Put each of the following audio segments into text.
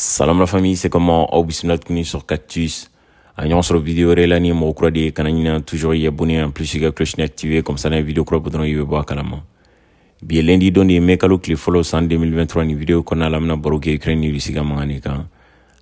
Salam la famille, c'est comment aw bisimila tuguni sur Cactus. Ah, a sur sɔrɔ vidéo wɛrɛ la ni mɔgɔ kura de ye kana ɲina toujours i abonné en plus i ka cloche ni activé comme ça n'a vidéo kura bɔ dɔrɔn i bɛ calamment. Bien lundi don de ye mai kalo tile 2023 une vidéo qu'on a an bɛna baro kɛ Ukraine ni Russie ka mankan de kan.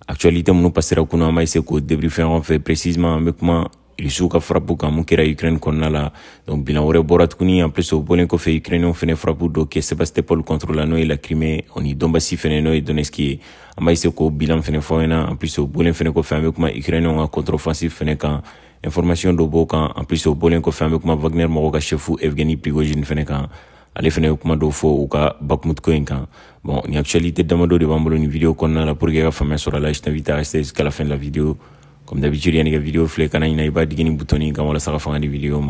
Actualité minnu passera kunna an b'a essayer k'o débriefer on fait précisément mais comment? rusiw ka frapu kan mun kɛra ukraine kɔnɔna la donc bilan wɛrɛ bɔra tuguni en plus o bɔlen kɔfɛ ukrainiw fɛnɛ frapu dɔ kɛ sebastopol contre la n'o ye la crimée ani donbasi fɛnɛ n'o ye donetsk ye an b'a ise k'o bilan fɛnɛ fɔ ɲɛna en plus o bɔlen fɛnɛ kɔfɛ an be kuma ukrainiw ka contre offensive fɛnɛ kan information dɔ b'o kan en plus o bɔlen kɔfɛ an be kuma wagner mɔgɔ ka chefu evgeni prigogine fɛnɛ kan ale fɛnɛ ye kuma dɔw fɔ u ka bakmut ko yi kan bon ni actualité damadɔ de b'an bolo ni video kɔnɔna la pour ke ka faamuya sɔrɔ la je t'invite à rester jusqu'à la fin de la vidéo Comme d'habitude, il y a une vidéo flé kana ina iba digini boutoni kan wala saka fanga vidéo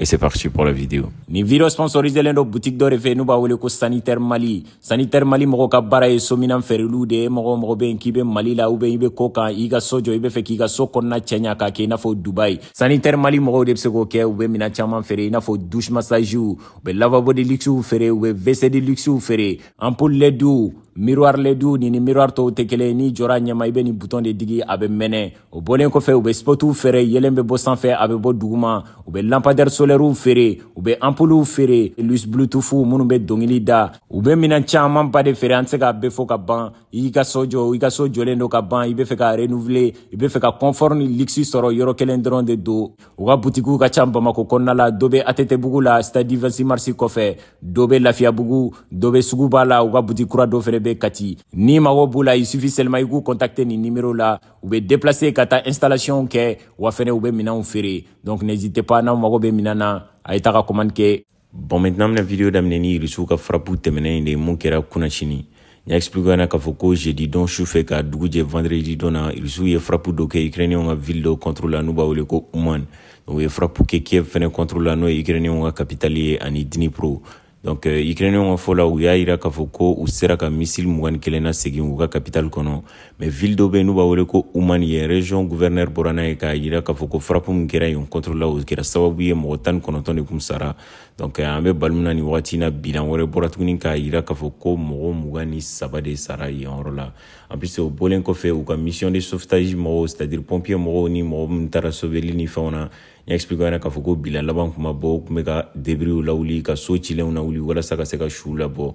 Et c'est parti pour la vidéo. Ni vidéo sponsorisé l'endo boutique d'or fait nous avons bah, wele sanitaire Mali. Sanitaire Mali mo ka bara e somina ferelu de mo mo ben kibe Mali la ou be ibe koka, iga sojo ibe fe kiga so konna chenya ka ke nafo Dubai. Sanitaire Mali mo de se ko ke be mina chama fere nafo douche massage ou be lavabo de luxe ou fere ou be WC de luxe ou fere. Ampoule ledou miroir ledu ni ni miroir tɔw tɛ kelen n'i jɔra ɲɛma i bɛ nin buton de digi a bɛ mɛnɛ o bɔlen kɔfɛ u bɛ spotuw feere yelen bɛ bɔ sanfɛ a bɛ bɔ duguma u bɛ lampadɛri solɛriw feere u bɛ ampuluw feere lus blutufu minnu bɛ dɔngili da u bɛ minan caaman ba de feere an tɛ se k'a bɛɛ fɔ ka ban i ka so jɔ i ka so jɔlen do ka ban i be fɛ ka renuvele i be fɛ ka kɔnfɔr ni liksi sɔrɔ yɔrɔ kelen dɔrɔn de don u ka butikiw ka ca bamako kɔnɔna la dɔ be atɛtɛbugu la stadi 26 marisi kɔfɛ dɔ be lafiyabugu dɔ be sugu b'a la u ka buti kura dɔ fɛnɛ bɛ kati ni mago b'u la i suffit seulement i k'u contacter ni numéro la u bɛ déplacer ka ta installation kɛ wa fɛnɛ u bɛ minɛnw feere donc n'hésitez pas n'aw mago be minɛn na a ye taga commande kɛ bon maintenant la video daminɛ ni irisiw ka frapu tɛmɛnɛ de mun kɛra chini sini n y'a expliqué na k'a fɔ ko jeudi don sufɛ ka dugu jɛ vendredi don na irisiw ye frapu dɔ kɛ ukrainienw ka ville dɔ contre la n'u b'a wele ko uman u ye frapu kɛ kiev fɛnɛ contre la n'o ye ukrainienw ka kapitali ye ani dnipro donc euh, ukrainienw ka fɔ la u y'a yira k'a fɔ ko u sera ka misili mugani kelen na segin u ka kapitali kɔnɔ mais ville dɔ be n'u b'a wele ko umani ye eh, région gouvernɛr bɔra n'a ye k'a yira k'a fɔ ko frapu min kɛra yen contrôla o kɛra sababu ye eh, mɔgɔ tani kɔnɔntɔn de kun sara donc eh, an be balimu ni wagati na bilan wɛrɛ bɔra tuguni k'a yira k'a fɔ ko mɔgɔ muga ni saba de sara yɔrɔ la en plus o bolen kɔfɛ u ka mission de sauvetage mɔgɔw c'est à dire pompier mɔgɔw ni mɔgɔ min tara soveli ni fɛnw na n y'a ɲɛna k'a fɔ ko bila laban kuma bɔ u kun bɛ ka debiriw lawuli ka so cilenw lawuli walasa ka se ka su labɔ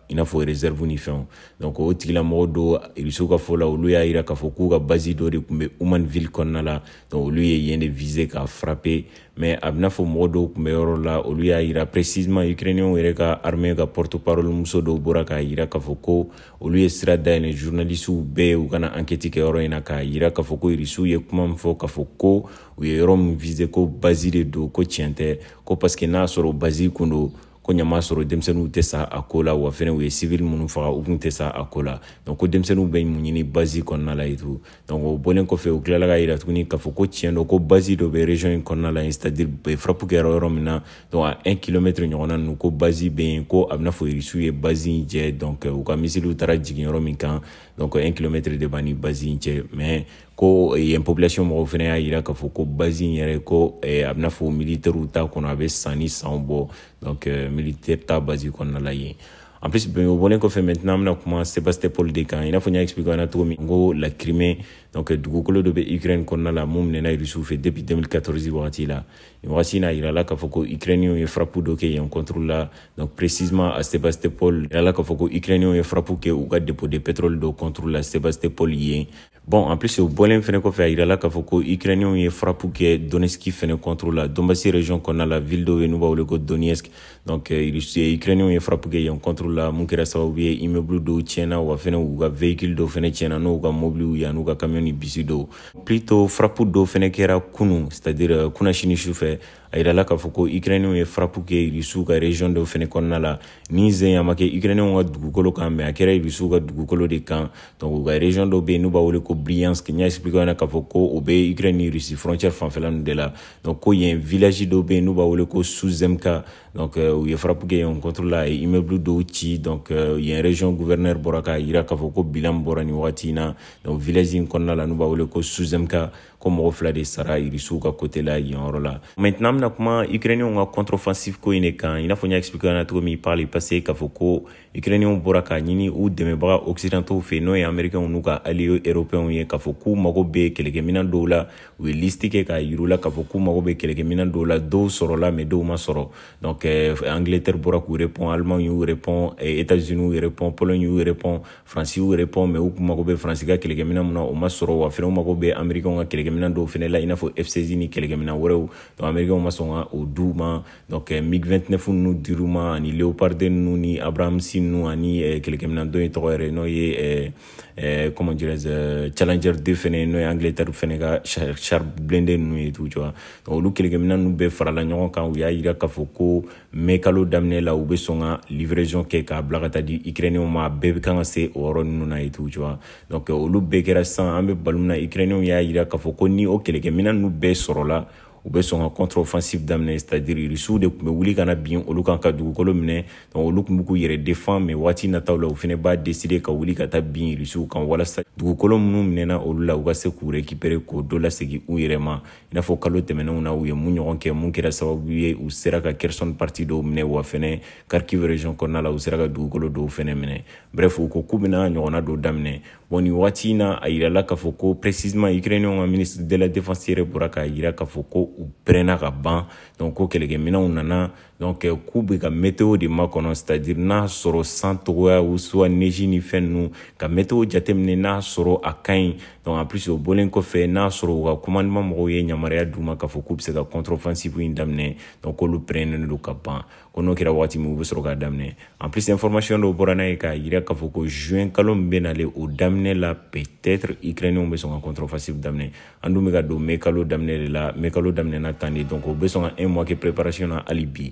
i n'a fɔ réserve ni fɛnw donc o tigilamɔgɔ dɔw irisiw ka fɔ la olu y'a yira k'a fɔ k'u ka base dɔ de tun bɛ Umanville kɔnɔna la donc olu ye yen de viser k'a frapper mais a bɛ n'a fɔ mɔgɔ dɔw tun bɛ yɔrɔ la olu y'a yira précisement ukrainiens yɛrɛ ka armée ka porte parole muso dɔw bɔra k'a yira k'a fɔ ko olu ye sira dayɛlɛ journalistes bɛɛ ye u kana enquête kɛ yɔrɔ in na k'a yira k'a fɔ ko irisiw ye kuma min fɔ k'a fɔ ko u ye yɔrɔ min viser ko base de don ko tiɲɛ tɛ ko parce que n'a sɔrɔ base kun don ko ɲama sɔrɔ denmisɛnninw tɛ sa a ko la wa fɛnɛ u ye civil minnu faga u kun tɛ sa a ko la donc ko denmisɛnninw bɛ mun ɲini basi kɔnɔna la yitu donc o bɔlen kɔfɛ u kilala ka yira tuguni k'a fɔ ko tiɲɛ dɔ ko basi dɔ bɛ région in kɔnɔna la c'est à dire frappe kɛra yɔrɔ min na donc a 1 kilomètre ɲɔgɔnna ninnu ko basi bɛ yen ko a bɛna fɔ irisiw ye basi in jɛ donc u ka misiliw taara jigin yɔrɔ min kan donc 1 kilomètre de b'a ni basi cɛ mais ko eh, yen population mɔgɔw fɛnɛ y'a yira k'a fɔ ko basi in yɛrɛ ko eh, a bena fɔ militɛrɛw ta kɔnɔ a be san ni sanw bɔ donc euh, militɛrɛ ta bazi kɔnɔna la yen en plus o bɔlen kɔfɛ maintenant an bɛna kuma Paul pol de kan i n'a fɔ n y'a expliqué n ko la crimée donc dugukolo dɔ bɛ ukraine kɔnɔna la mun minɛna rusiw fɛ depuis 2014 wagati la nin wagati na yirala k'a fɔ ko ukrainienw ye frappe dɔ kɛ yen contrôle la donc précisément à sebastopol yirala k'a fɔ ko ukrainienw ye frappe kɛ u ka dépôt de pétrole dɔ contre la sebastopol yen bon en plus o bɔlen fɛnɛ kɔfɛ a yirala k'a fɔ ko ukrainienw ye frappe kɛ donetsk fɛnɛ contre la donbasi région a la ville dɔ bɛ n'u b'a wele ko donetsk donc ukrainienw ye frappe kɛ yen contrôle la mun kɛra sababu ye immeuble dɔw tiɲɛna wa fɛnɛ u ka véhicule dɔw fɛnɛ tiɲɛna n'u ka mobiliw yan n'u ka camion ni bisi dɔw plutôt frappe do fɛnɛ kɛra kunu c'est à dire kuna sini sufɛ a yirala k'a fɔ ko ukrainiw ye frapu kɛ rusiw ka region dɔw fɛnɛ kɔnɔna la ni zen a ma kɛ ukrainiw ka dugukolo kan mɛ a kɛra rusiw ka dugukolo de kan donc u ka region dɔw be yen n'u b'a wele ko briansk n y'a expliqué ɲɛna k'a fɔ ko o be ukraine ni rusi frontière fanfɛla nu de la donc ko yen village dɔw be yen n'u b'a wele ko suzemka donc euh, u ye frapu kɛ yen contre la a ye immeuble dɔw ci donc euh, yen région gouverneur bɔra k'a yira k'a fɔ ko bilan bɔra nin wagati na donc village in kɔnɔna la n'u b'a wele ko suzemka ko mɔgɔ fila de sara irisiw ka kote la yenyɔrɔ la maintenant bena kuma ukrainiɛnw ka contre-offensive ko ɲi de kan i n'a fɔ n y'a explike na cogo min parle parce k'a fɔ ko ukrainiɛnw bɔra k'a ɲini u dɛmɛbaga occidentaux fɛ n'o ye amɛrikɛnw n'u ka aliye européenw ye k'a fɔ k'u mago be kɛlɛkɛminan dɔw la u ye listi kɛ k'a yirula k'a fɔ k'u mago be kɛlɛkɛminan dɔw la dɔw sɔrɔla ma dɔw ma sɔrɔ donc euh, angleterre bɔra k'u répond allemagne y'u répond états-unis y'u répond pologne y'u répond fransi y'u répond mais u mago be fransi ka kɛlɛkɛminan mun na o ma sɔrɔ wa fɛnɛ u mago be amɛrikɛnw ka kɛlɛkɛ kɛlɛkɛminɛ dɔw fɛnɛ la i n'a fɔ f16 ni kɛlɛkɛminɛ wɛrɛw donc amɛrikɛnw ma sɔn ka o d'u ma donc mig 29 nunu dir'u ma ani leoparde nunu ni abrahamsi nunu ani eh, kɛlɛkɛminɛ dɔ ye tɔgɔ yɛrɛ n'o ye eh, euh, eh, comment dirais euh, challenger 2 fɛnɛ n'o ye angleterre fɛnɛ ka char blende nunu ye tu vois donc olu kɛlɛkɛminɛ nunu bɛɛ farala ɲɔgɔn kan u y'a yira k'a fɔ ko mai kalo daminɛ la u be sɔn ka livraison kɛ k'a bila ka taa di ukrainɛw ma a bɛɛ be kan ka se o yɔrɔ nunu na ye tu vois donc olu euh, bɛɛ kɛra sisan an be balu na ukrainɛw y'a yira k'a fɔ ko ni o kɛlɛkɛminɛ n'u bɛɛ sɔrɔla u bɛ sɔn ka offensive daminɛ c'est à dire irisiw de tun bɛ wuli ka na bin olu kan ka dugukolo minɛ donc olu tun b'u k'u yɛrɛ défend mais waati nataw la u fɛnɛ b'a décider ka wuli ka taa bin irisiw kan walasa dugukolo minnu minɛna olu la u ka se k'u récupérer k'o dɔ lasegin u yɛrɛ ma i n'a fɔ kalo tɛmɛnenw na u ye mun ɲɔgɔn kɛ mun kɛra sababu ye u sera ka personne partie dɔw minɛ wa fɛnɛ Kharkiv région kɔnɔna la u sera ka dugukolo dɔw fɛnɛ minɛ bref u ko k'u bɛna ɲɔgɔnna dɔ daminɛ bon nin waati na a yirala k'a fɔ ko précisement ukrainien ka ministre de la défense yɛrɛ bɔra k'a yira k'a fɔ ko u pɛrɛnna ka ban donc ko kɛlɛkɛminɛw nana Donc, euh, k'u bɛ ka météo de makɔnɔ c'est à dire n'a sɔrɔ san ou soit neige ni fɛn ninnu ka météo jateminɛ n'a sɔrɔ a ka ɲi donc en plus o bɔlen kɔfɛ n'a sɔrɔ u ka commandement mɔgɔw ye yamaruya d'u k'a fɔ k'u se ka contre offensive in daminɛ donc k'olu le don ka ban ko n'o kɛra waati min u bɛ sɔrɔ k'a daminɛ en plus information dɔw bɔra n'a ye k'a jira k'a fɔ ko juin kalo min bɛ o daminɛ la peut-être ukrainiens bɛ sɔn ka contre offensive daminɛ an dun bɛ ka don damné là daminɛ kalou la mai kalo tan de donc au besoin sɔn ka un mois kɛ préparation na hali bi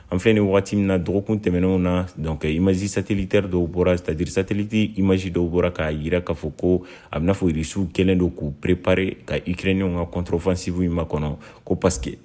an filɛ ni wagati min na dɔgɔkun tɛmɛnenw na donc imazi satellitaire dɔw bɔra c'est à dire satellite image dɔw bɔra k'a yira k'a fɔ ko a bɛna fɔ irisiw kɛlen don k'u préparer ka ukrainienw ka contre-offensive in makɔnɔ ko parce que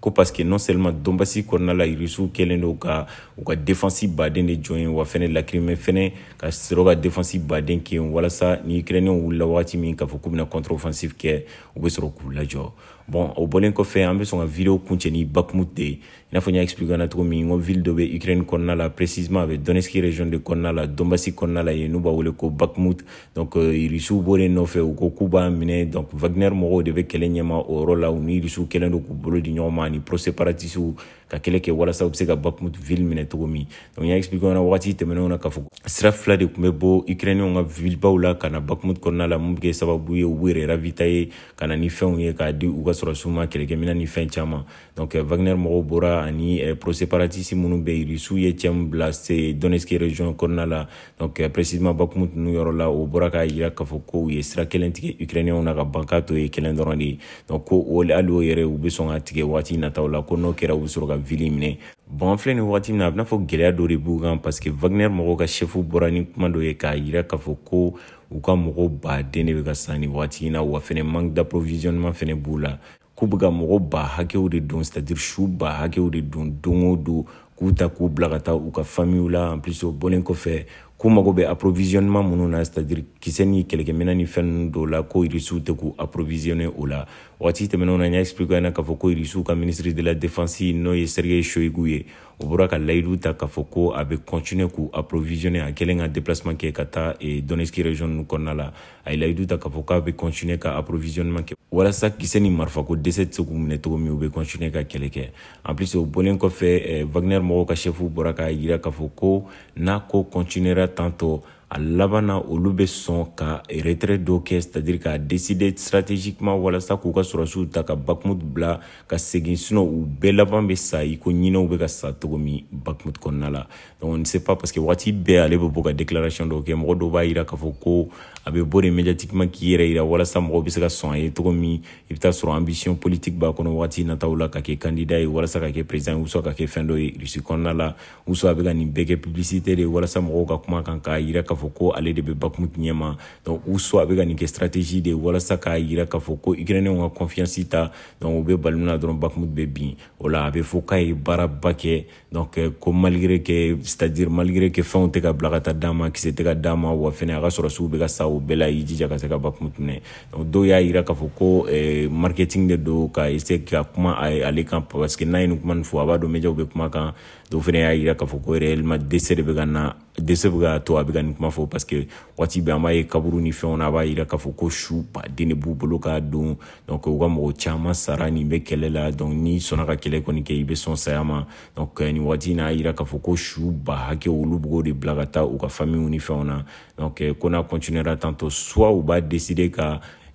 ko parce que non seulement donbasi kɔnɔna la irisiw kɛlen do ka u ka défensi baden de jɔn ye wa fɛnɛ lakrime fɛnɛ ka sɔrɔ ka défensi baden kɛ walasa ni ukrainienw wulila wagati min k'a fɔ k'u bena contre offensive kɛ u be sɔrɔ k'u lajɔ bɔn o bɔlen kɔfɛ an be sɔn ka video kuncɛ ni bakumu de ye i n'a fɔ n y'a explike na cogo min ko ville dɔ be ukraine kɔnɔna la précisement a be donetski région de kɔnɔna la donbasi kɔnɔna la ye n'u b'a wele ko bakmut donc euh, rusiw b'olen nɔfɛ u ko k'u b'a minɛ donc wagner mɔgɔw de be kɛlɛ ɲɛma o yɔrɔ la u ni rusiw kɛlen do k'u bolo di ɲɔgɔn ma ani proseparatisiw ka kɛlɛ kɛ walasa u be se ka bakmut ville minɛ cogo min donc n y'a explike na wagati tɛmɛnenw na k'a fɔ sira fila de kun be bɔ ukrainiɛnw ka villebaw la ka na bakmut kɔnɔna la mun be kɛ sababu ye u b'u yɛrɛ ravita ye ka na ni fɛnw ye k'a di u ka sɔrɔ suma kɛlɛkɛmina ni fɛn caman donc euh, wagner mɔgɔw bɔra ani euh, proséparatisi minnu bɛ yen rusiw ye cɛ min bila se donetsk region kɔnɔna la donc euh, précisement bakumu tunu yɔrɔ la o bɔra k'a yira k'a fɔ ko u ye sira kelen tigɛ ukrainiɛnw na ka ban k'a to ye kelen dɔrɔn de ye donc ko hali o yɛrɛ u bɛ sɔn ka tigɛ waati nataw la ko n'o kɛra u bɛ sɔrɔ ka vili minɛ bon an filɛ ni wagati min na a bɛna fɔ gɛlɛya dɔ de b'u kan parce que wagner mɔgɔw ka shɛfu bɔra ni kuma dɔ ye k'a yira k'a fɔ ko u ka mɔgɔw baden de bɛ ka san ni wagati in na wa fɛnɛ manque d'approvisionnement fɛnɛ b'u la k'u bɛ ka mɔgɔ ba hakɛw de don c'est à dire su ba hakɛw de don don o don k'u ta k'u bila ka taa u ka famiw la en plus o bɔlen kɔfɛ k'u mago bɛ approvisionnement minnu na c'est à dire kisɛ ni kɛlɛkɛminɛn ni fɛn ninnu dɔw la ko irisiw tɛ k'u approvisionner o la wagati tɛmɛnenw na n y'a expliqué aw k'a fɔ ko irisiw ka ministre de la défense n'o ye Sergei Shoigu ye o bɔra ka layidu ta k'a fɔ ko a bɛ continuer k'u approvisionner a kɛlen ka déplacement kɛ ka taa eh, Donetsk région ninnu kɔnɔna la a ye layidu ta k'a fɔ k'a bɛ continuer ka approvisionnement kɛ walasa kisɛ ni marifako dɛsɛ tɛ se k'u minɛ cogo min u bɛ continuer ka kɛlɛ kɛ en plus o bɔlen kɔfɛ eh, Wagner mɔgɔw ka chef bɔra k'a jira k'a fɔ ko n'a ko continuera tanto a laban na olu bɛ sɔn ka retraite dɔ kɛ c'est à dire k'a décidé stratégiquement walasa k'u ka sɔrɔsiw ta ka bakmut bila ka segin sinon u bɛɛ laban bɛ sa i ko ɲinɛw bɛ ka sa cogo bakmut Bakhmut la donc on ne sait pas parce que waati bɛɛ ale bɛ bɔ ka déclaration dɔw kɛ mɔgɔ dɔw b'a jira k'a fɔ ko a bɛ bɔ de médiatiquement k'i yɛrɛ yira walasa mɔgɔw bɛ se ka sɔn a ye i sɔrɔ ambition politique b'a kɔnɔ waati nataw la ka kɛ candidat ye walasa ka kɛ président ye ou ka kɛ fɛn dɔ ye Russie kɔnɔna la ou soit a bɛ ka nin bɛɛ kɛ publicité de ye walasa mɔgɔw ka kuma kan k'a jira fɔ ko ale de bɛ bakumu tiɲɛ donc u sɔ a bɛ ka nin kɛ stratégie de walasa k'a yira k'a fɔ ko ukrainienw ka confiance ta donc u bɛ bali min na dɔrɔn bakumu bɛ bin o la a bɛ fɔ k'a ye baaraba kɛ donc ko euh, malgré que c'est à dire malgré que fɛnw tɛ ka bila ka taa d'a ma kisɛ tɛ ka d'a ma wa fɛnɛ a ka sɔrɔsiw bɛ ka sa o bɛɛ la i jija ka se ka bakumu minɛ donc dɔw y'a yira k'a fɔ ko eh, marketing de don ka essayer ka kuma ale kan parce que n'a ye nin kuma nin fɔ a b'a dɔn médiaw bɛ kuma kan dɔw fɛnɛ y'a yira k'a fɔ ko réellement décès de bɛ ka na dɛsɛ bɛ ka to a bɛ ka nin kuma fɔ parce que waati bɛɛ an b'a ye kaburu ni fɛnw na a b'a yira k'a fɔ ko su baden de b'u bolo k'a don donc u ka mɔgɔ caman sara nin bɛ kɛlɛ la donc n'i sɔnna ka kɛlɛ kɔni kɛ i bɛ sɔn saya ma donc euh, nin waati in na a yira k'a fɔ ko su ba hakɛ olu b'o de bila ka taa u ka famiw ni fɛnw na donc ko euh, n'a continuera tantôt soit u b'a décider ka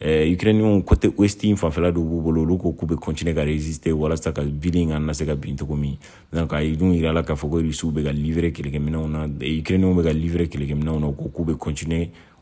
eh, ukrainiw kote westi fanfɛla do b'u bolo olu ko k'u be kontine ka resiste walasa ka bili ka na se ka bin togo min donc a dun yirala k'a fɔ ko rusiw be ka livre kɛlɛkɛminɛw na ukrainiw be ka livre kɛlɛkɛminɛw na ko k'u be kontine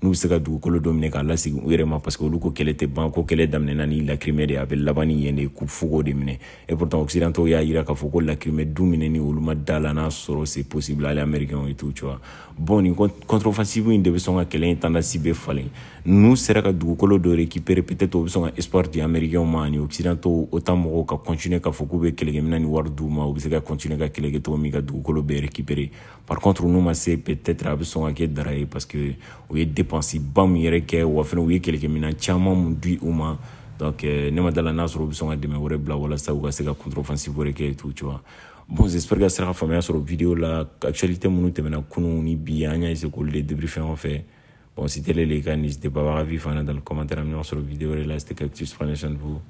nous bɛ se ka dugukolo dɔ minɛ k'a lasigi u yɛrɛ parce que olu qu'elle était tɛ ban ko kɛlɛ daminɛna ni lakirimɛ de ye a bɛ laban ni yen de et pourtant occidentaux y'a yira k'a fɔ ko lakirimɛ du minɛni olu ma da la n'a sɔrɔ c'est possible aller américains et tout tu vois bon nin contre-offensive in de bɛ sɔn ka kɛlɛ in tendance bɛɛ falen n'u sera ka dugukolo dɔ récupérer peut-être o bɛ sɔn ka espoir di américains ma ani occidentaux autant mɔgɔw ka continuer k'a fɔ k'u bɛ kɛlɛkɛminɛn ni wari d'u ma u bɛ se ka continuer ka kɛlɛ kɛ cogo min ka dugukolo récupérer par contre nous ma se peut-être a bɛ sɔn ka kɛ parce que o ye dépensiba min yɛrɛ kɛ wa fɛnɛ u ye kɛlɛkɛminan caaman mun di u ma donc euh, ne ma la n'a sɔrɔ u be sɔn ka dɛmɛ wɛrɛ bila walasa u ka se ka contre-offensive wɛrɛ kɛ tout tu vois bon j'espère que sera ka faamuya sɔrɔ vidéo la actualité minnu tɛmɛna kunu ni bi an y'a essayer k'olu de débrief fɛn o fɛn bon si tel est le cas n'hésitez pas à avoir avis fana dans le commentaire an bɛ sur sɔrɔ vidéo là, la c'était Cactus prenez soin de vous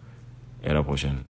et à la prochaine